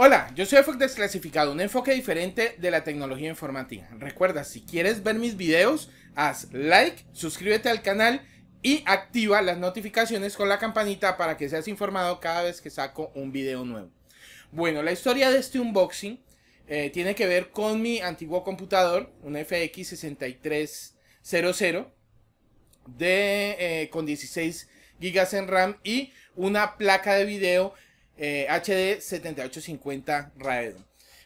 Hola, yo soy Fox Desclasificado, un enfoque diferente de la tecnología informática. Recuerda, si quieres ver mis videos, haz like, suscríbete al canal y activa las notificaciones con la campanita para que seas informado cada vez que saco un video nuevo. Bueno, la historia de este unboxing eh, tiene que ver con mi antiguo computador, un FX6300 de, eh, con 16 GB en RAM y una placa de video HD eh, 7850 Radeon.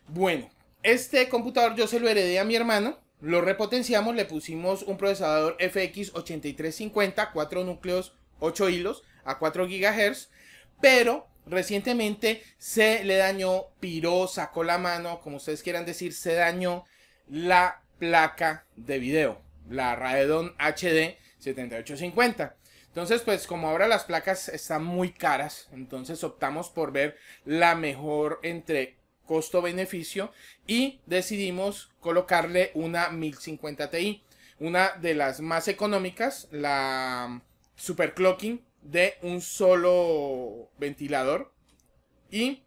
Bueno, este computador yo se lo heredé a mi hermano. Lo repotenciamos, le pusimos un procesador FX8350, 4 núcleos, 8 hilos, a 4 GHz. Pero recientemente se le dañó, piró, sacó la mano, como ustedes quieran decir, se dañó la placa de video, la Radeon HD 7850. Entonces, pues como ahora las placas están muy caras, entonces optamos por ver la mejor entre costo-beneficio y decidimos colocarle una 1050 Ti, una de las más económicas, la superclocking de un solo ventilador y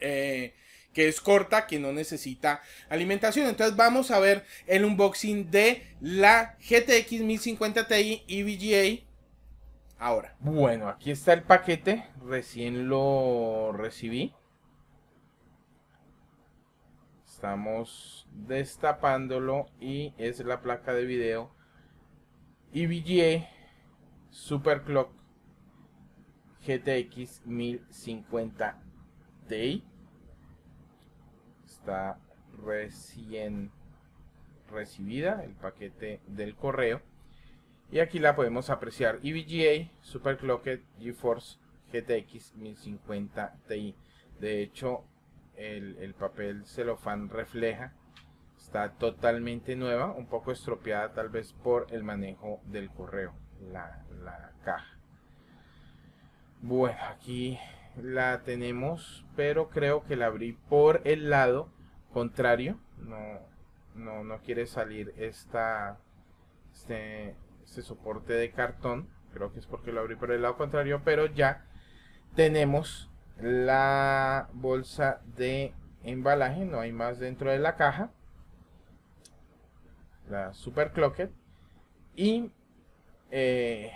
eh, que es corta, que no necesita alimentación. Entonces vamos a ver el unboxing de la GTX 1050 Ti EVGA Ahora, bueno, aquí está el paquete. Recién lo recibí. Estamos destapándolo y es la placa de video EVGA Superclock GTX 1050 Ti. Está recién recibida el paquete del correo. Y aquí la podemos apreciar. EVGA, Superclocked GeForce GTX 1050 Ti. De hecho, el, el papel celofán refleja. Está totalmente nueva, un poco estropeada tal vez por el manejo del correo, la, caja. Bueno, aquí la tenemos, pero creo que la abrí por el lado contrario. No, no, no quiere salir esta, este, este soporte de cartón. Creo que es porque lo abrí por el lado contrario, pero ya tenemos la bolsa de embalaje. No hay más dentro de la caja. La Super Y eh,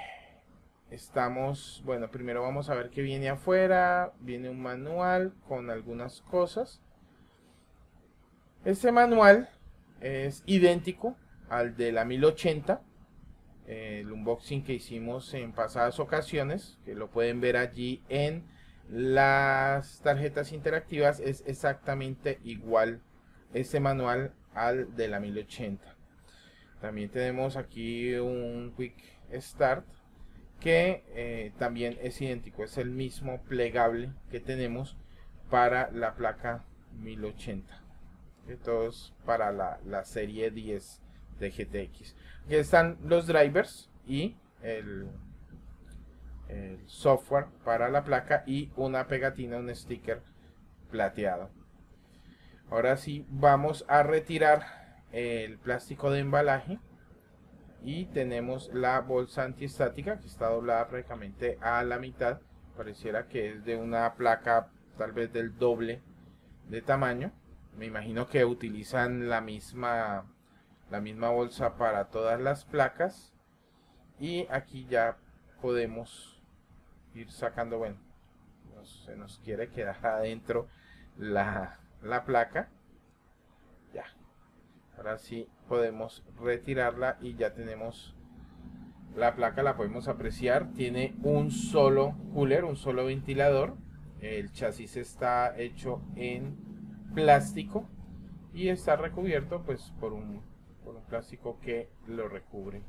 estamos, bueno, primero vamos a ver qué viene afuera. Viene un manual con algunas cosas. Este manual es idéntico al de la 1080 el unboxing que hicimos en pasadas ocasiones, que lo pueden ver allí en las tarjetas interactivas, es exactamente igual este manual al de la 1080. También tenemos aquí un Quick Start que eh, también es idéntico, es el mismo plegable que tenemos para la placa 1080. Esto es para la, la serie 10 de GTX. Aquí están los drivers y el, el software para la placa y una pegatina, un sticker plateado. Ahora sí vamos a retirar el plástico de embalaje y tenemos la bolsa antiestática que está doblada prácticamente a la mitad. Pareciera que es de una placa tal vez del doble de tamaño. Me imagino que utilizan la misma la misma bolsa para todas las placas y aquí ya podemos ir sacando bueno se nos quiere quedar adentro la, la placa ya ahora sí podemos retirarla y ya tenemos la placa la podemos apreciar tiene un solo cooler un solo ventilador el chasis está hecho en plástico y está recubierto pues por un plástico que lo recubre.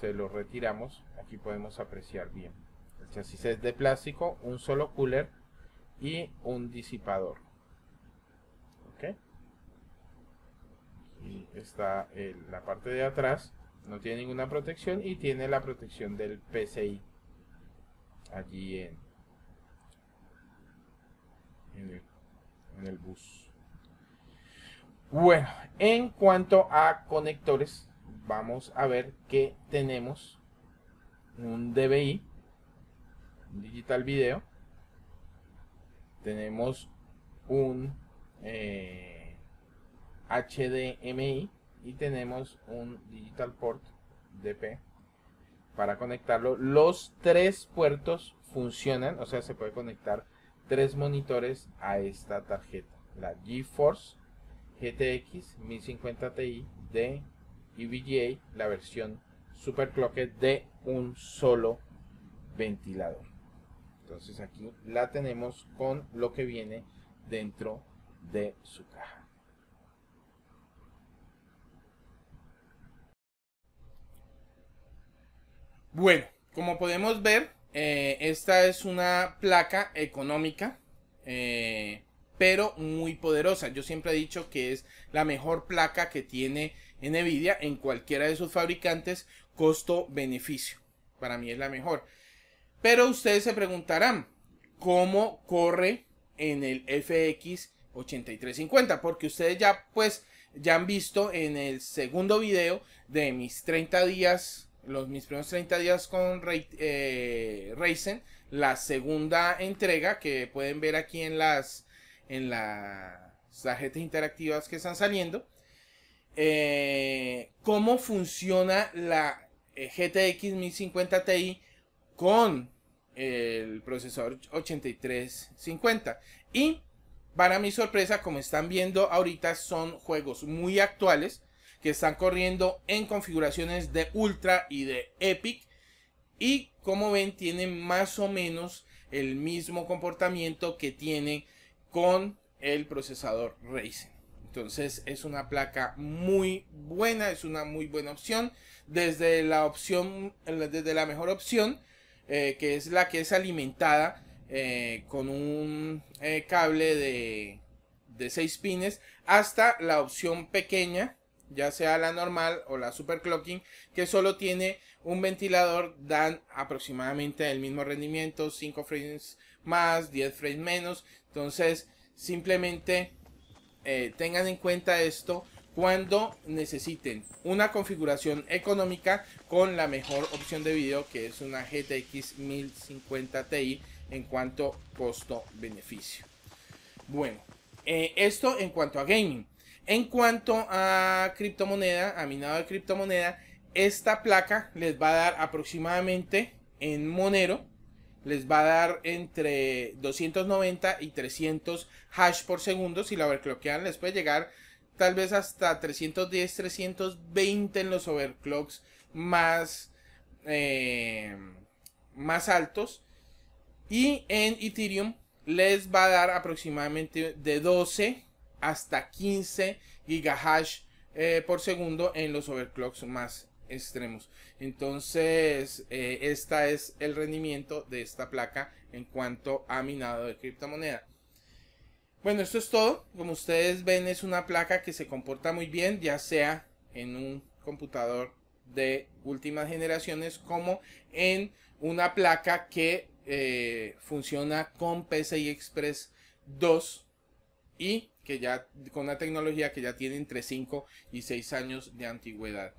Se lo retiramos, aquí podemos apreciar bien. El chasis es de plástico, un solo cooler y un disipador. ¿Ok? y está eh, la parte de atrás, no tiene ninguna protección y tiene la protección del PCI allí en, en el bus. Bueno, en cuanto a conectores, vamos a ver que tenemos un DVI, un digital video, tenemos un HDMI eh, y tenemos un digital port DP para conectarlo. Los tres puertos funcionan, o sea, se puede conectar tres monitores a esta tarjeta, la GeForce GTX 1050 Ti de EVGA, la versión Superclocked de un solo ventilador. Entonces aquí la tenemos con lo que viene dentro de su caja. Bueno, como podemos ver, eh, esta es una placa económica. Eh, pero muy poderosa. Yo siempre he dicho que es la mejor placa que tiene Nvidia en cualquiera de sus fabricantes costo-beneficio. Para mí es la mejor. Pero ustedes se preguntarán, ¿cómo corre en el FX 8350? Porque ustedes ya pues ya han visto en el segundo video de mis 30 días, los mis primeros 30 días con eh, Ryzen, la segunda entrega que pueden ver aquí en las en las tarjetas interactivas que están saliendo. Eh, cómo funciona la eh, GTX 1050 Ti con el procesador 8350. Y para mi sorpresa, como están viendo ahorita, son juegos muy actuales que están corriendo en configuraciones de Ultra y de Epic. Y como ven, tienen más o menos el mismo comportamiento que tiene con el procesador Ryzen. Entonces es una placa muy buena, es una muy buena opción. Desde la opción, desde la mejor opción, eh, que es la que es alimentada eh, con un eh, cable de, de 6 pines, hasta la opción pequeña, ya sea la normal o la superclocking, que solo tiene un ventilador, dan aproximadamente el mismo rendimiento, 5 frames más, 10 frames menos. Entonces, simplemente eh, tengan en cuenta esto cuando necesiten una configuración económica con la mejor opción de video que es una GTX 1050 Ti en cuanto costo-beneficio. Bueno, eh, esto en cuanto a gaming. En cuanto a criptomoneda, a minado de criptomoneda, esta placa les va a dar aproximadamente en Monero les va a dar entre 290 y 300 hash por segundo. Si la overclockean les puede llegar tal vez hasta 310, 320 en los overclocks más, eh, más altos. Y en Ethereum les va a dar aproximadamente de 12 hasta 15 gigahash eh, por segundo en los overclocks más extremos. Entonces, eh, esta es el rendimiento de esta placa en cuanto a minado de criptomoneda. Bueno, esto es todo. Como ustedes ven, es una placa que se comporta muy bien, ya sea en un computador de últimas generaciones como en una placa que eh, funciona con PCI Express 2 y que ya con una tecnología que ya tiene entre 5 y 6 años de antigüedad.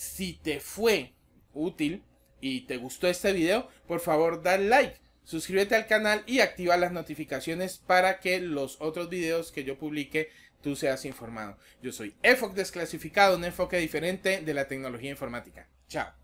Si te fue útil y te gustó este video, por favor da like, suscríbete al canal y activa las notificaciones para que los otros videos que yo publique tú seas informado. Yo soy EFOC Desclasificado, un enfoque diferente de la tecnología informática. Chao.